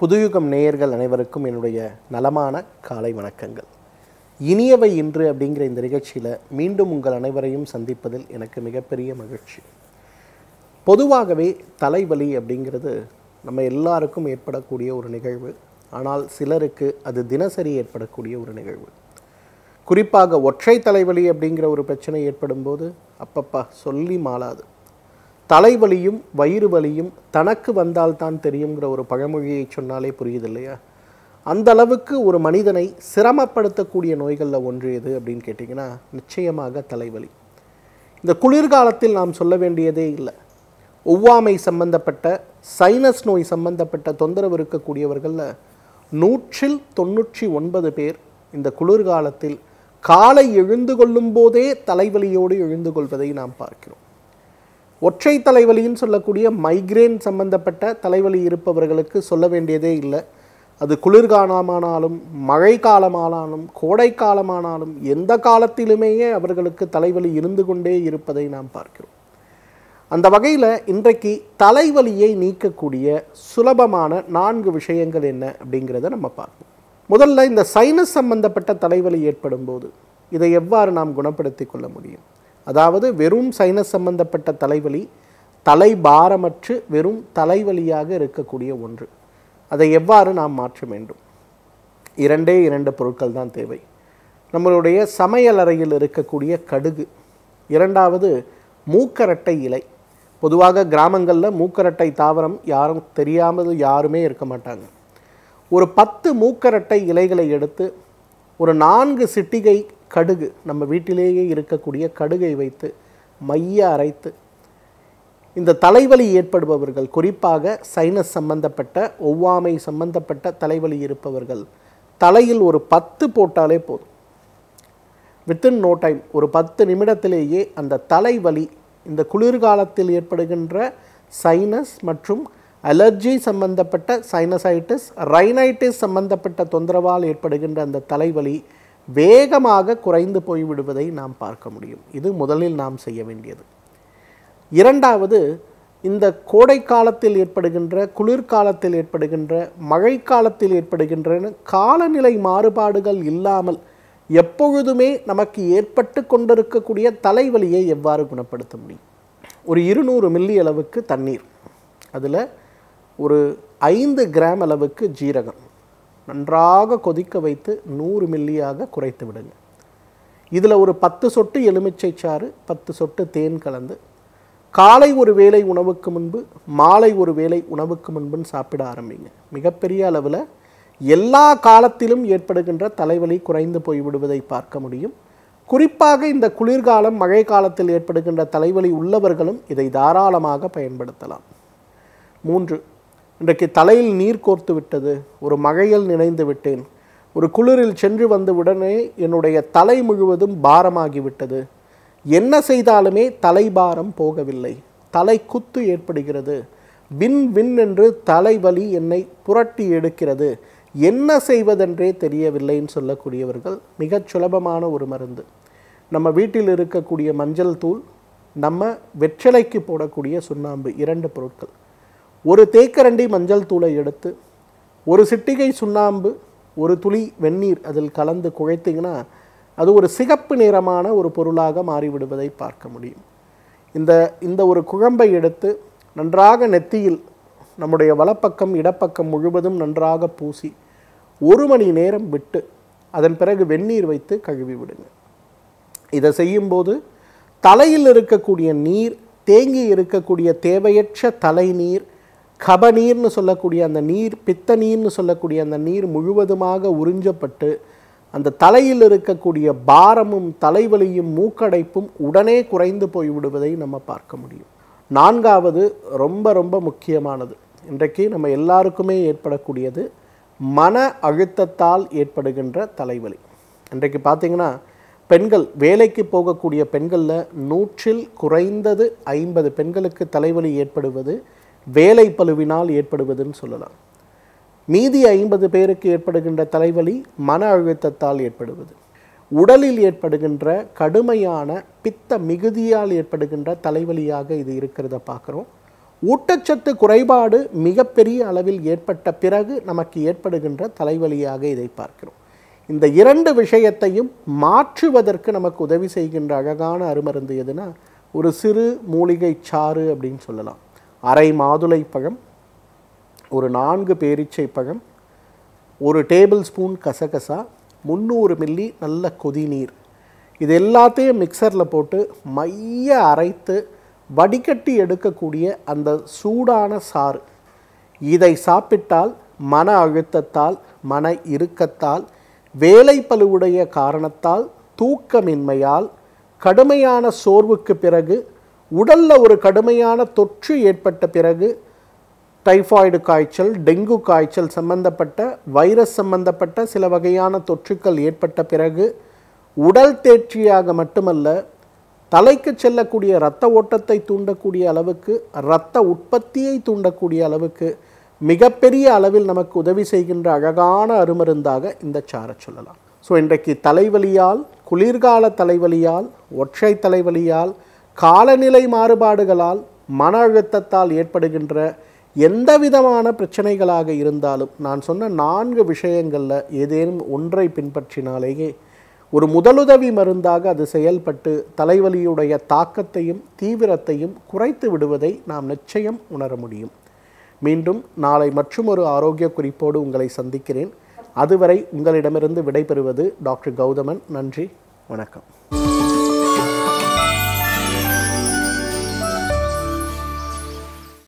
புதுயுகம் நேயர்கள் அனைவருக்கும் என்னுடைய நலமான காலை வணக்கங்கள் இனியவை இன்று அப்படிங்கிற இந்த நிகழ்ச்சியில் மீண்டும் உங்கள் அனைவரையும் சந்திப்பதில் எனக்கு மிகப்பெரிய மகிழ்ச்சி பொதுவாகவே தலைவலி அப்படிங்கிறது நம்ம எல்லாருக்கும் ஏற்படக்கூடிய ஒரு நிகழ்வு ஆனால் சிலருக்கு அது தினசரி ஏற்படக்கூடிய ஒரு நிகழ்வு குறிப்பாக ஒற்றை தலைவலி அப்படிங்கிற ஒரு பிரச்சனை ஏற்படும்போது அப்பப்பா சொல்லி மாளாது தலைவலியும் வயிறு வலியும் தனக்கு வந்தால்தான் தெரியுங்கிற ஒரு பழமொழியை சொன்னாலே புரியுது இல்லையா அந்த அளவுக்கு ஒரு மனிதனை சிரமப்படுத்தக்கூடிய நோய்களில் ஒன்று எது அப்படின்னு கேட்டிங்கன்னா நிச்சயமாக தலைவலி இந்த குளிர்காலத்தில் நாம் சொல்ல வேண்டியதே இல்லை ஒவ்வாமை சம்பந்தப்பட்ட சைனஸ் நோய் சம்பந்தப்பட்ட தொந்தரவு இருக்கக்கூடியவர்களில் நூற்றில் தொண்ணூற்றி ஒன்பது பேர் இந்த குளிர்காலத்தில் காலை எழுந்து கொள்ளும் போதே தலைவலியோடு எழுந்து கொள்வதை நாம் பார்க்கிறோம் ஒற்றை தலைவலின்னு சொல்லக்கூடிய மைக்ரேன் சம்பந்தப்பட்ட தலைவலி இருப்பவர்களுக்கு சொல்ல வேண்டியதே இல்லை அது குளிர்காலமானாலும் மழை காலமானாலும் கோடை காலமானாலும் எந்த காலத்திலுமேயே அவர்களுக்கு தலைவலி இருந்து கொண்டே இருப்பதை நாம் பார்க்கிறோம் அந்த வகையில் இன்றைக்கு தலைவலியை நீக்கக்கூடிய சுலபமான நான்கு விஷயங்கள் என்ன அப்படிங்கிறத நம்ம பார்ப்போம் முதல்ல இந்த சைனஸ் சம்பந்தப்பட்ட தலைவலி ஏற்படும் போது இதை எவ்வாறு நாம் குணப்படுத்தி கொள்ள முடியும் அதாவது வெறும் சைனஸ் சம்பந்தப்பட்ட தலைவலி தலைபாரமற்று வெறும் தலைவலியாக இருக்கக்கூடிய ஒன்று அதை எவ்வாறு நாம் மாற்ற வேண்டும் இரண்டே இரண்டு பொருட்கள் தான் தேவை நம்மளுடைய சமையலறையில் இருக்கக்கூடிய கடுகு இரண்டாவது மூக்கரட்டை இலை பொதுவாக கிராமங்களில் மூக்கரட்டை தாவரம் யாரும் தெரியாமல் யாருமே இருக்க மாட்டாங்க ஒரு பத்து மூக்கரட்டை இலைகளை எடுத்து ஒரு நான்கு சிட்டிகை கடுகு நம்ம வீட்டிலேயே இருக்கக்கூடிய கடுகை வைத்து மைய அரைத்து இந்த தலைவலி ஏற்படுபவர்கள் குறிப்பாக சைனஸ் சம்பந்தப்பட்ட ஒவ்வாமை சம்பந்தப்பட்ட தலைவலி இருப்பவர்கள் தலையில் ஒரு பத்து போட்டாலே போதும் வித்தின் நோ டைம் ஒரு பத்து நிமிடத்திலேயே அந்த தலைவலி இந்த குளிர்காலத்தில் ஏற்படுகின்ற சைனஸ் மற்றும் அலர்ஜி சம்பந்தப்பட்ட சைனசைட்டிஸ் ரைனைட்டிஸ் சம்பந்தப்பட்ட தொந்தரவால் ஏற்படுகின்ற அந்த தலைவலி வேகமாக குறைந்து போய்விடுவதை நாம் பார்க்க முடியும் இது முதலில் நாம் செய்ய வேண்டியது இரண்டாவது இந்த கோடை காலத்தில் ஏற்படுகின்ற குளிர்காலத்தில் ஏற்படுகின்ற மழை காலத்தில் ஏற்படுகின்ற காலநிலை மாறுபாடுகள் இல்லாமல் எப்பொழுதுமே நமக்கு ஏற்பட்டு கொண்டிருக்கக்கூடிய தலைவலியை எவ்வாறு குணப்படுத்த முடியும் ஒரு இருநூறு மில்லி அளவுக்கு தண்ணீர் அதில் ஒரு ஐந்து கிராம் அளவுக்கு ஜீரகம் நன்றாக கொதிக்க வைத்து நூறு மில்லியாக குறைத்து விடுங்க இதில் ஒரு பத்து சொட்டு எலுமிச்சை சாறு பத்து சொட்டு தேன் கலந்து காலை ஒரு வேளை உணவுக்கு முன்பு மாலை ஒரு வேளை உணவுக்கு முன்புன்னு சாப்பிட ஆரம்பிங்க மிகப்பெரிய அளவில் எல்லா காலத்திலும் ஏற்படுகின்ற தலைவலி குறைந்து போய்விடுவதை பார்க்க முடியும் குறிப்பாக இந்த குளிர்காலம் மழை காலத்தில் ஏற்படுகின்ற தலைவலி உள்ளவர்களும் இதை தாராளமாக பயன்படுத்தலாம் மூன்று இன்றைக்கு தலையில் நீர் கோர்த்து விட்டது ஒரு மகையில் நினைந்து விட்டேன் ஒரு குளிரில் சென்று வந்தவுடனே என்னுடைய தலை முழுவதும் பாரமாகிவிட்டது என்ன செய்தாலுமே தலைபாரம் போகவில்லை தலை குத்து ஏற்படுகிறது வின் வின் என்று தலைவலி என்னை புரட்டி எடுக்கிறது என்ன செய்வதென்றே தெரியவில்லைன்னு சொல்லக்கூடியவர்கள் மிகச் சுலபமான ஒரு மருந்து நம்ம வீட்டில் இருக்கக்கூடிய மஞ்சள் தூள் நம்ம வெற்றிலைக்கு போடக்கூடிய சுண்ணாம்பு இரண்டு பொருட்கள் ஒரு தேக்கரண்டி மஞ்சள் தூளை எடுத்து ஒரு சிட்டிகை சுண்ணாம்பு ஒரு துளி வெந்நீர் அதில் கலந்து குழைத்திங்கன்னா அது ஒரு சிகப்பு நிறமான ஒரு பொருளாக மாறிவிடுவதை பார்க்க முடியும் இந்த இந்த ஒரு குழம்பை எடுத்து நன்றாக நெத்தியில் நம்முடைய வலப்பக்கம் இடப்பக்கம் முழுவதும் நன்றாக பூசி ஒரு மணி நேரம் விட்டு அதன் பிறகு வெந்நீர் வைத்து கழுவி விடுங்க இதை செய்யும்போது தலையில் இருக்கக்கூடிய நீர் தேங்கி இருக்கக்கூடிய தேவையற்ற தலைநீர் கபநீர்னு சொல்லக்கூடிய அந்த நீர் பித்த நீர்னு சொல்லக்கூடிய அந்த நீர் முழுவதுமாக உறிஞ்சப்பட்டு அந்த தலையில் இருக்கக்கூடிய பாரமும் தலைவலியும் மூக்கடைப்பும் உடனே குறைந்து போய்விடுவதை நம்ம பார்க்க முடியும் நான்காவது ரொம்ப ரொம்ப முக்கியமானது இன்றைக்கு நம்ம எல்லாருக்குமே ஏற்படக்கூடியது மன அழுத்தத்தால் ஏற்படுகின்ற தலைவலி இன்றைக்கு பார்த்திங்கன்னா பெண்கள் வேலைக்கு போகக்கூடிய பெண்களில் நூற்றில் குறைந்தது ஐம்பது பெண்களுக்கு தலைவலி ஏற்படுவது வேலை பழுவினால் ஏற்படுவதுன்னு சொல்லலாம் மீதி ஐம்பது பேருக்கு ஏற்படுகின்ற தலைவலி மன அழுத்தத்தால் ஏற்படுவது உடலில் ஏற்படுகின்ற கடுமையான பித்த மிகுதியால் ஏற்படுகின்ற தலைவலியாக இது இருக்கிறத பார்க்குறோம் ஊட்டச்சத்து குறைபாடு மிகப்பெரிய அளவில் ஏற்பட்ட பிறகு நமக்கு ஏற்படுகின்ற தலைவலியாக இதை பார்க்கிறோம் இந்த இரண்டு விஷயத்தையும் மாற்றுவதற்கு நமக்கு உதவி செய்கின்ற அழகான அருமருந்து எதுனா ஒரு சிறு மூலிகை சாறு அப்படின்னு சொல்லலாம் அரை மாதுளை பழம் ஒரு நான்கு பேரிச்சை பழம் ஒரு டேபிள் ஸ்பூன் கசகசா முந்நூறு மில்லி நல்ல கொதிநீர் இது எல்லாத்தையும் மிக்சரில் போட்டு மைய அரைத்து வடிகட்டி எடுக்கக்கூடிய அந்த சூடான சாறு இதை சாப்பிட்டால் மன அழுத்தத்தால் மன இறுக்கத்தால் வேலை பழுவுடைய காரணத்தால் தூக்கமின்மையால் கடுமையான சோர்வுக்கு பிறகு உடலில் ஒரு கடுமையான தொற்று ஏற்பட்ட பிறகு டைஃபாய்டு காய்ச்சல் டெங்கு காய்ச்சல் சம்பந்தப்பட்ட வைரஸ் சம்பந்தப்பட்ட சில வகையான தொற்றுக்கள் ஏற்பட்ட பிறகு உடல் தேர்ச்சியாக மட்டுமல்ல தலைக்கு செல்லக்கூடிய இரத்த ஓட்டத்தை தூண்டக்கூடிய அளவுக்கு இரத்த உற்பத்தியை தூண்டக்கூடிய அளவுக்கு மிகப்பெரிய அளவில் நமக்கு உதவி செய்கின்ற அழகான அருமருந்தாக இந்த சாரை சொல்லலாம் ஸோ இன்றைக்கு தலைவலியால் குளிர்கால தலைவலியால் ஒற்றை தலைவலியால் காலநிலை மாறுபாடுகளால் மன அழுத்தத்தால் ஏற்படுகின்ற எந்த விதமான பிரச்சனைகளாக இருந்தாலும் நான் சொன்ன நான்கு விஷயங்களில் ஏதேனும் ஒன்றை பின்பற்றினாலேயே ஒரு முதலுதவி மருந்தாக அது செயல்பட்டு தலைவலியுடைய தாக்கத்தையும் தீவிரத்தையும் குறைத்து விடுவதை நாம் நிச்சயம் உணர முடியும் மீண்டும் நாளை மற்றும் ஒரு ஆரோக்கிய குறிப்போடு உங்களை சந்திக்கிறேன் அதுவரை உங்களிடமிருந்து விடைபெறுவது டாக்டர் கௌதமன் நன்றி வணக்கம்